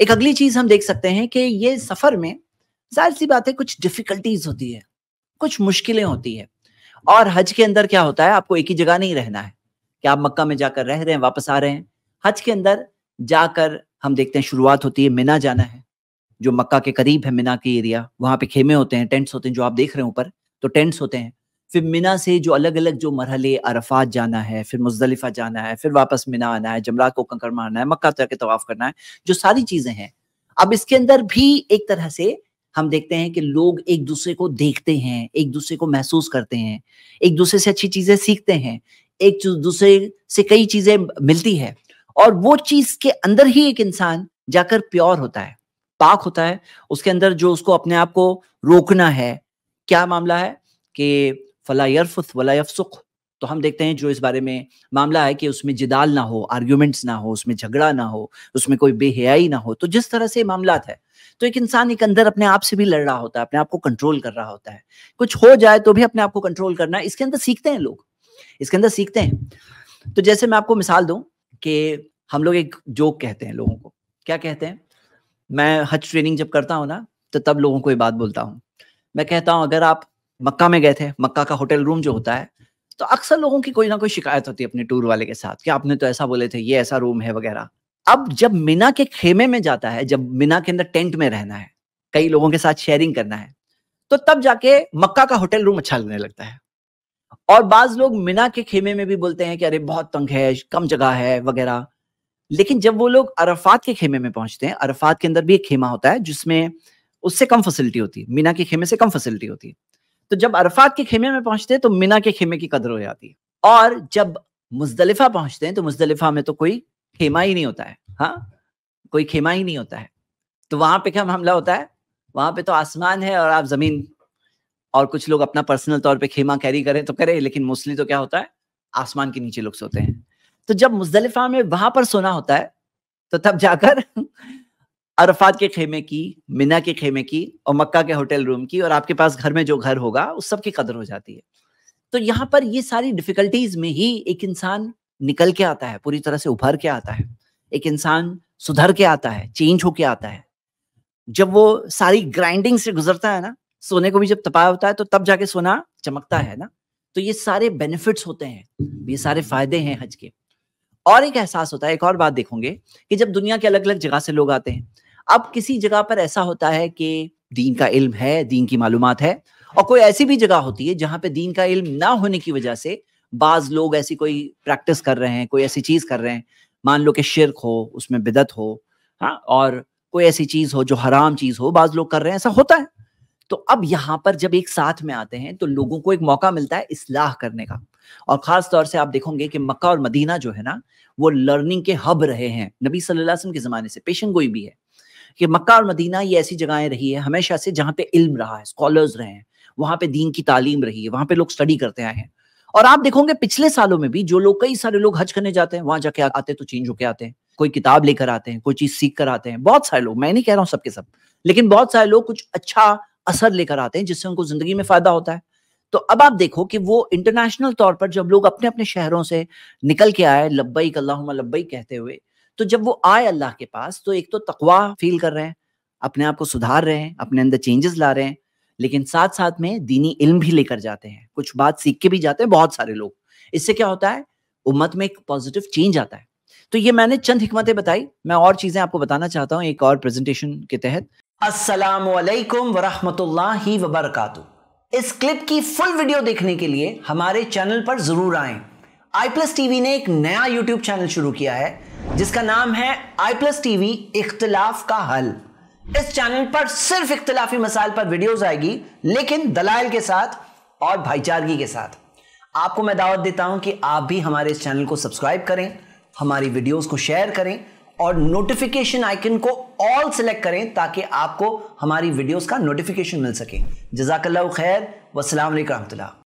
एक अगली चीज हम देख सकते हैं कि ये सफर में जाहिर सी बात है कुछ डिफिकल्टीज होती है कुछ मुश्किलें होती है और हज के अंदर क्या होता है आपको एक ही जगह नहीं रहना है क्या आप मक्का में जाकर रह रहे हैं वापस आ रहे हैं हज के अंदर जाकर हम देखते हैं शुरुआत होती है मीना जाना है जो मक्का के करीब है मीना के एरिया वहां पे खेमे होते हैं टेंट्स होते हैं जो आप देख रहे हैं ऊपर तो टेंट्स होते हैं फिर मिना से जो अलग अलग जो मरहले अरफात जाना है फिर मुजलिफा जाना है फिर वापस मिना आना है जमरात को कंकर मारना है मक्का के तवाफ करना है जो सारी चीज़ें हैं अब इसके अंदर भी एक तरह से हम देखते हैं कि लोग एक दूसरे को देखते हैं एक दूसरे को महसूस करते हैं एक दूसरे से अच्छी चीज़ें सीखते हैं एक दूसरे से कई चीज़ें मिलती है और वो चीज़ के अंदर ही एक इंसान जाकर प्योर होता है पाक होता है उसके अंदर जो उसको अपने आप को रोकना है क्या मामला है कि फला यरफुत वला यफसुक तो हम देखते हैं जो इस बारे में मामला है कि उसमें जिदाल ना हो आर्ग्यूमेंट्स ना हो उसमें झगड़ा ना हो उसमें कोई बेहयाई ना हो तो जिस तरह से मामला है तो एक इंसान एक अंदर अपने आप से भी लड़ रहा होता है अपने आप को कंट्रोल कर रहा होता है कुछ हो जाए तो भी अपने आप को कंट्रोल करना इसके अंदर सीखते हैं लोग इसके अंदर सीखते हैं तो जैसे मैं आपको मिसाल दूं कि हम लोग एक जोक कहते हैं लोगों को क्या कहते हैं मैं हज ट्रेनिंग जब करता हूँ ना तो तब लोगों को ये बात बोलता हूँ मैं कहता हूँ अगर आप मक्का में गए थे मक्का का होटल रूम जो होता है तो अक्सर लोगों की कोई ना कोई शिकायत होती है अपने टूर वाले के साथ कि आपने तो ऐसा बोले थे ये ऐसा रूम है वगैरह अब जब मीना के खेमे में जाता है जब मीना के अंदर टेंट में रहना है कई लोगों के साथ शेयरिंग करना है तो तब जाके मक्का का होटल रूम अच्छा लगने लगता है और बाज लोग मीना के खेमे में भी बोलते हैं कि अरे बहुत तंग है कम जगह है वगैरह लेकिन जब वो लोग अरफात के खेमे में पहुंचते हैं अरफात के अंदर भी एक खेमा होता है जिसमें उससे कम फैसिलिटी होती है मीना के खेमे से कम फैसिलिटी होती है तो जब अरफात के खेमे में पहुंचते हैं तो मीना के खेमे की कदर हो जाती है और जब मुजदलिफा पहुंचते हैं तो मुजदलिफा में तो कोई खेमा ही नहीं होता है हाँ कोई खेमा ही नहीं होता है तो वहां पे क्या हमला होता है वहां पे तो आसमान है और आप जमीन और कुछ लोग अपना पर्सनल तौर पे खेमा कैरी करें तो करें लेकिन मोस्टली तो क्या होता है आसमान के नीचे लोग सोते हैं तो जब मुजदलिफा में वहां पर सोना होता है तो तब जाकर अरफात के खेमे की मीना के खेमे की और मक्का के होटल रूम की और आपके पास घर में जो घर होगा उस सब की कदर हो जाती है तो यहाँ पर ये सारी डिफिकल्टीज में ही एक इंसान निकल के आता है पूरी तरह से उभर के आता है एक इंसान सुधर के आता है चेंज होके आता है जब वो सारी ग्राइंडिंग से गुजरता है ना सोने को भी जब तपाया होता है तो तब जाके सोना चमकता है ना तो ये सारे बेनिफिट्स होते हैं ये सारे फायदे हैं हज के और एक एहसास होता है एक और बात देखोगे कि जब दुनिया के अलग अलग जगह से लोग आते हैं अब किसी जगह पर ऐसा होता है कि दीन का इल्म है दीन की मालूम है और कोई ऐसी भी जगह होती है जहां पे दीन का इल्म ना होने की वजह से बाज लोग ऐसी कोई प्रैक्टिस कर रहे हैं कोई ऐसी चीज कर रहे हैं मान लो कि शिरक हो उसमें बिदत हो हाँ और कोई ऐसी चीज हो जो हराम चीज हो बाज लोग कर रहे हैं ऐसा होता है तो अब यहाँ पर जब एक साथ में आते हैं तो लोगों को एक मौका मिलता है इसलाह करने का और खास तौर से आप देखोगे कि मक्का और मदीना जो है ना वो लर्निंग के हब रहे हैं नबी सल्लल्लाहु अलैहि वसल्लम के जमाने से पेशन गोई भी है कि मक्का और मदीना ये ऐसी जगहें रही है हमेशा से जहाँ पे इल्म रहा है स्कॉलर्स रहे हैं वहाँ पे दीन की तालीम रही है वहाँ पे लोग स्टडी करते आए हैं और आप देखोगे पिछले सालों में भी जो लोग कई सारे लोग हज करने जाते हैं वहां जाके आते तो चेंज होके आते हैं कोई किताब लेकर आते हैं कोई चीज सीख कर आते हैं बहुत सारे लोग मैं नहीं कह रहा हूँ सबके सब लेकिन बहुत सारे लोग कुछ अच्छा असर लेकर आते हैं जिससे उनको जिंदगी में फायदा होता है तो अब आप देखो कि वो इंटरनेशनल तौर पर जब लोग अपने अपने शहरों से निकल के आए लब्बई अल्लाह लब्बई कहते हुए तो जब वो आए अल्लाह के पास तो एक तो तकवा फील कर रहे हैं अपने आप को सुधार रहे हैं अपने अंदर चेंजेस ला रहे हैं लेकिन साथ साथ में दीनी इल्म भी लेकर जाते हैं कुछ बात सीख के भी जाते हैं बहुत सारे लोग इससे क्या होता है उम्मत में एक पॉजिटिव चेंज आता है तो ये मैंने चंद हमतें बताई मैं और चीजें आपको बताना चाहता हूँ एक और प्रेजेंटेशन के तहत असलकम वरहमतुल्ला इस क्लिप की फुल वीडियो देखने के लिए हमारे चैनल पर जरूर आए आई प्लस टीवी ने एक नया यूट्यूब चैनल शुरू किया है जिसका नाम है आई प्लस टीवी इख्तलाफ का हल इस चैनल पर सिर्फ इख्तलाफी मसाइल पर वीडियोस आएगी लेकिन दलाइल के साथ और भाईचारगी के साथ आपको मैं दावत देता हूं कि आप भी हमारे इस चैनल को सब्सक्राइब करें हमारी वीडियोस को शेयर करें और नोटिफिकेशन आइकन को ऑल सेलेक्ट करें ताकि आपको हमारी वीडियोस का नोटिफिकेशन मिल सके जजाकल्ला खैर वसलाम रहमतुल्ला